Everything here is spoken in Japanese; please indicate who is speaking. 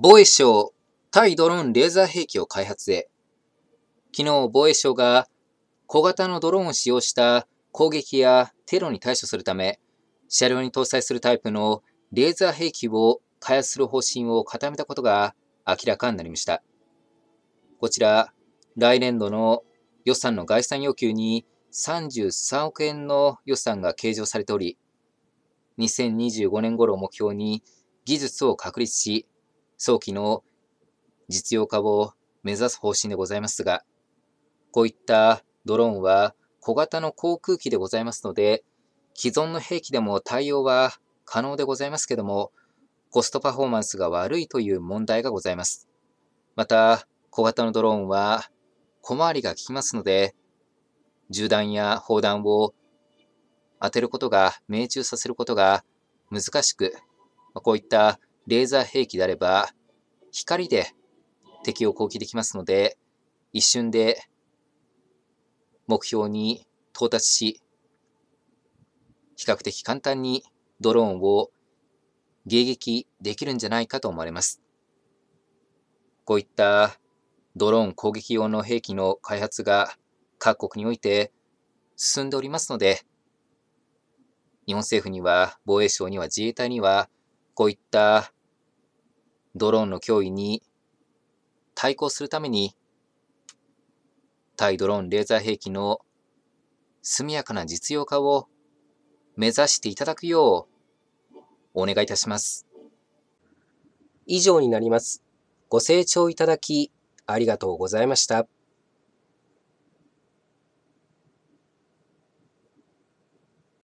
Speaker 1: 防衛省、対ドローンレーザー兵器を開発へ。昨日、防衛省が小型のドローンを使用した攻撃やテロに対処するため、車両に搭載するタイプのレーザー兵器を開発する方針を固めたことが明らかになりました。こちら、来年度の予算の概算要求に33億円の予算が計上されており、2025年頃を目標に技術を確立し、早期の実用化を目指す方針でございますが、こういったドローンは小型の航空機でございますので、既存の兵器でも対応は可能でございますけども、コストパフォーマンスが悪いという問題がございます。また、小型のドローンは小回りが利きますので、銃弾や砲弾を当てることが、命中させることが難しく、こういったレーザー兵器であれば、光で敵を攻撃できますので、一瞬で目標に到達し、比較的簡単にドローンを迎撃できるんじゃないかと思われます。こういったドローン攻撃用の兵器の開発が各国において進んでおりますので、日本政府には防衛省には自衛隊にはこういったドローンの脅威に対抗するために、対ドローンレーザー兵器の速やかな実用化を
Speaker 2: 目指していただくようお願いいたします。以上になります。ご清聴いただきありがとうございました。